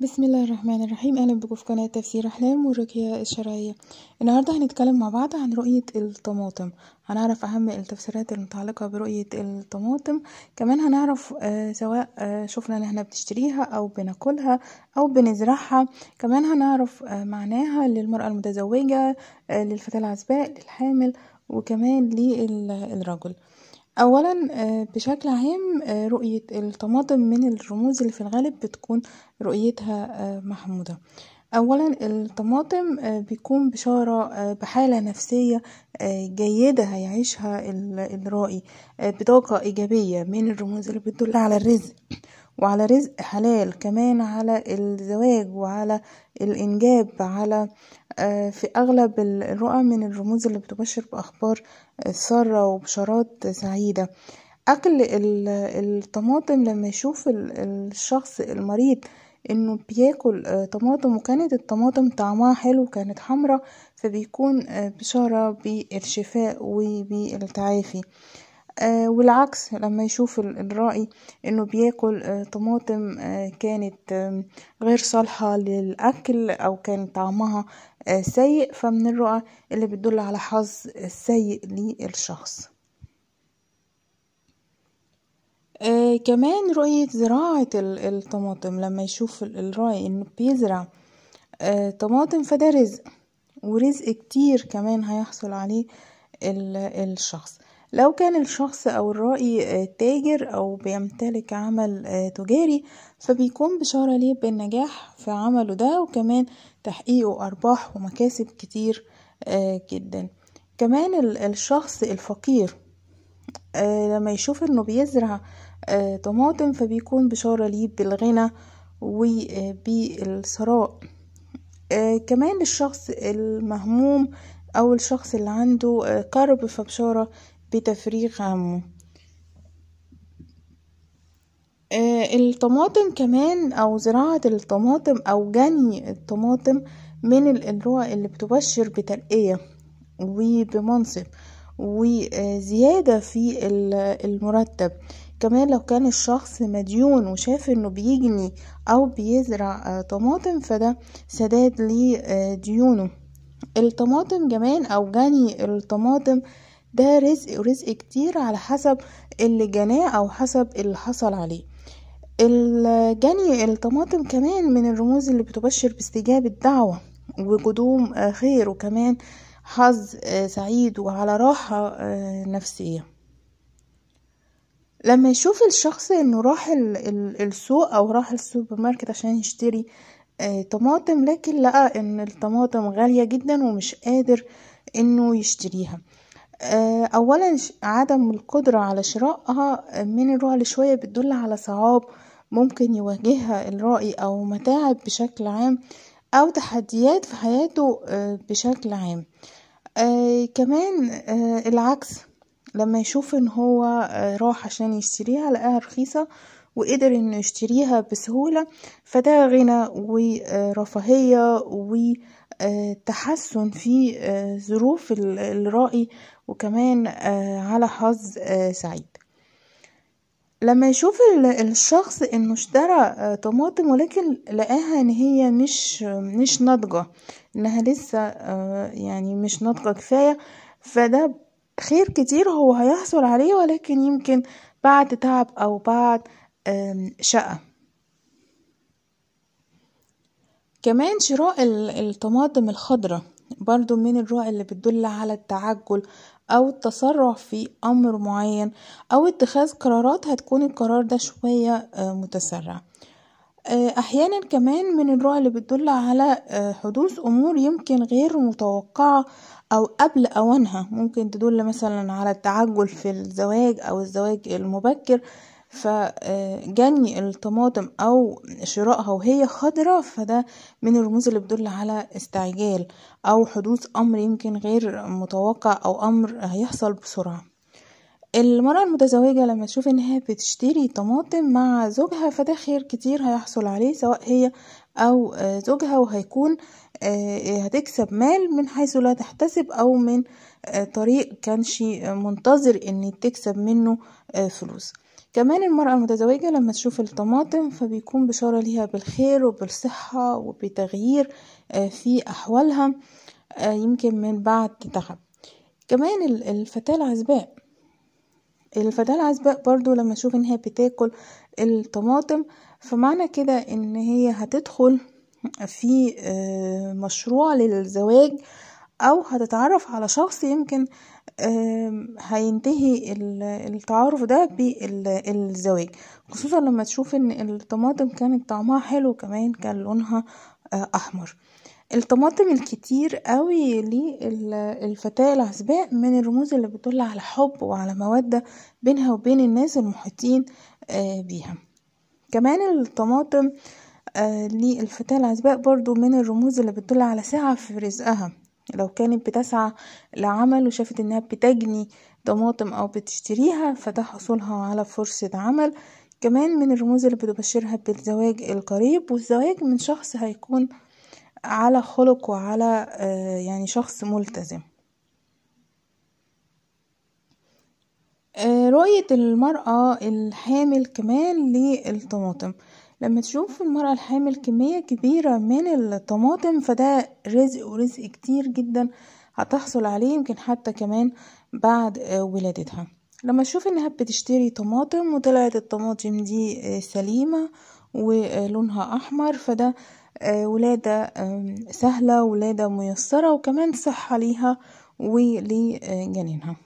بسم الله الرحمن الرحيم اهلا بكم في قناه تفسير احلام والرقيه الشرعيه النهارده هنتكلم مع بعض عن رؤيه الطماطم هنعرف اهم التفسيرات المتعلقه برؤيه الطماطم كمان هنعرف آه، سواء آه، شفنا ان احنا بنشتريها او بناكلها او بنزرعها كمان هنعرف آه، معناها للمراه المتزوجه للفتاه العزباء للحامل وكمان للرجل اولا آه، بشكل عام آه، رؤية الطماطم من الرموز اللي في الغالب بتكون رؤيتها آه، محمودة اولا الطماطم آه، بيكون بشارة آه، بحالة نفسية آه، جيدة هيعيشها الرائي بطاقة ايجابية من الرموز اللي بتدل على الرزق وعلى رزق حلال كمان على الزواج وعلى الانجاب على في اغلب الرؤى من الرموز اللي بتبشر باخبار سارة وبشارات سعيدة اكل الطماطم لما يشوف الشخص المريض انه بياكل آه، طماطم وكانت الطماطم طعمها حلو كانت حمرا فبيكون آه، بشارة بالشفاء وبالتعافي آه، والعكس لما يشوف الرائي انه بياكل طماطم كانت غير صالحة للاكل او كان طعمها سيء فمن الرؤى اللي بتدل على حظ سيء للشخص آه كمان رؤية زراعة الطماطم لما يشوف الراعي انه بيزرع آه طماطم فده رزق ورزق كتير كمان هيحصل عليه الشخص لو كان الشخص او الرائي آه، تاجر او بيمتلك عمل آه، تجاري فبيكون بشارة ليه بالنجاح في عمله ده وكمان تحقيقه ارباح ومكاسب كتير آه، جدا كمان الشخص الفقير آه، لما يشوف انه بيزرع آه، طماطم فبيكون بشارة ليه بالغنى وبالثراء آه، كمان الشخص المهموم او الشخص اللي عنده كرب فبشارة بتفريغ همه الطماطم كمان او زراعة الطماطم او جني الطماطم من الانواع اللي بتبشر بترقية وبمنصب وزيادة في المرتب كمان لو كان الشخص مديون وشاف انه بيجني او بيزرع آه، طماطم فده سداد لديونه الطماطم كمان او جني الطماطم ده رزق ورزق كتير على حسب اللي جناه او حسب اللي حصل عليه الجني الطماطم كمان من الرموز اللي بتبشر باستجابة الدعوة وقدوم آه، خير وكمان آه حظ آه، سعيد وعلى راحة آه، نفسية لما يشوف الشخص انه راح السوق او راح السوبر ماركت عشان يشتري آه، طماطم لكن لقى ان الطماطم غالية جدا ومش قادر انه يشتريها اولا عدم القدرة على شرائها من الرعل شوية بتدل على صعاب ممكن يواجهها الرأي او متاعب بشكل عام أو تحديات في حياته آه، بشكل عام آه، كمان آه، العكس لما يشوف ان هو راح عشان يشتريها لقاها رخيصة وقدر انه يشتريها بسهولة فده غنى ورفاهية وتحسن في ظروف الرأي وكمان على حظ سعيد لما يشوف الشخص انه اشترى آه، طماطم ولكن لقاها ان هي مش مش ناضجه انها لسه آه، يعني مش ناضجه كفايه فده خير كتير هو هيحصل عليه ولكن يمكن بعد تعب او بعد شقه كمان شراء الطماطم الخضراء برضو من الرؤى اللي بتدل على التعجل او التسرع في امر معين او اتخاذ قرارات هتكون القرار ده شوية آه، متسرع آه، احيانا كمان من الرؤى اللي بتدل على آه، حدوث امور يمكن غير متوقعة او قبل اوانها ممكن تدل مثلا على التعجل في الزواج او الزواج المبكر فجني الطماطم او شرائها وهي خضرة فده من الرموز اللي بتدل على استعجال او حدوث امر يمكن غير متوقع او امر هيحصل بسرعة المرأة المتزوجة لما تشوف انها بتشتري طماطم مع زوجها فده خير كتير هيحصل عليه سواء هي او زوجها وهيكون آه، هتكسب مال من حيث لا تحتسب او من آه، طريق كانش منتظر ان تكسب منه آه، فلوس كمان المرأة المتزوجة لما تشوف الطماطم فبيكون بشارة ليها بالخير وبالصحة وبتغيير آه، في أحوالها آه، يمكن من بعد تعب كمان الفتاة العزباء الفتاة العزباء برضو لما تشوف انها بتاكل الطماطم فمعنى كده ان هي هتدخل في آه، مشروع للزواج او هتتعرف على شخص يمكن هينتهي التعارف ده بالزواج خصوصا لما تشوف ان الطماطم كانت طعمها حلو كمان كان لونها آه، احمر الطماطم الكتير قوي للفتاة العزباء من الرموز اللي بتدل على حب وعلى مودة بينها وبين الناس المحيطين آه، بيها كمان الطماطم آه، للفتاة العزباء برضو من الرموز اللي بتدل على سعة في رزقها لو كانت بتسعى لعمل وشافت انها بتجني طماطم او بتشتريها فده حصولها على فرصة عمل كمان من الرموز اللي بتبشرها بالزواج القريب والزواج من شخص هيكون على خلق وعلى آه، يعني شخص ملتزم آه، رؤية المرأة الحامل كمان للطماطم لما تشوف المرأة الحامل كمية كبيرة من الطماطم فده رزق ورزق كتير جدا هتحصل عليه يمكن حتى كمان بعد آه، ولادتها لما تشوف انها بتشتري طماطم وطلعت الطماطم دي آه، سليمة ولونها احمر فده آه، ولادة سهلة ولادة ميسرة وكمان صحة ليها ولجنينها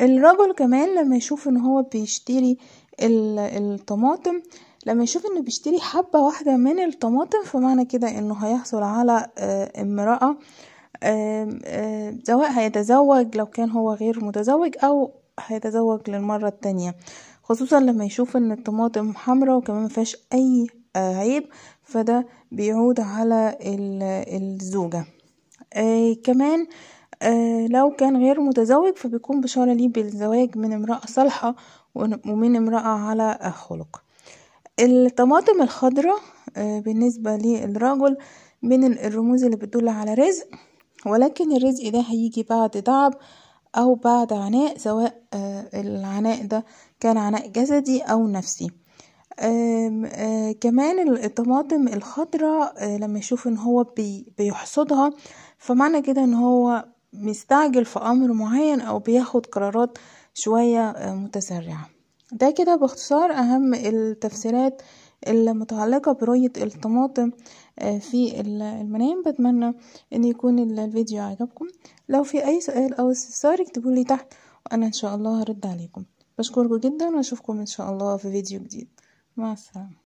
الرجل كمان لما يشوف ان هو بيشتري الطماطم لما يشوف انه بيشتري حبة واحدة من الطماطم فمعنى كده انه هيحصل على آه، امرأة سواء هيتزوج لو كان هو غير متزوج او هيتزوج للمرة التانية خصوصا لما يشوف ان الطماطم حمراء وكمان مفيهاش اي آه، عيب فده بيعود على الزوجة آه، كمان لو كان غير متزوج فبيكون بشارة ليه بالزواج من امرأة صالحة ومن امرأة على خلق الطماطم الخضراء آه، بالنسبة للرجل من الرموز اللي بتدل على رزق ولكن الرزق ده هيجي بعد تعب أو بعد عناء سواء آه، العناء ده كان عناء جسدي أو نفسي آم آم آه، كمان الطماطم الخضراء لما يشوف ان هو بي بيحصدها فمعنى كده ان هو مستعجل في امر معين او بياخد قرارات شوية آه، متسرعة ده كده باختصار أهم التفسيرات المتعلقة برؤية الطماطم آه، في المنام بتمنى ان يكون الفيديو عجبكم لو في اي سؤال او استفسار اكتبولي تحت وانا ان شاء الله هرد عليكم بشكركم جدا واشوفكم ان شاء الله في فيديو جديد مع السلامة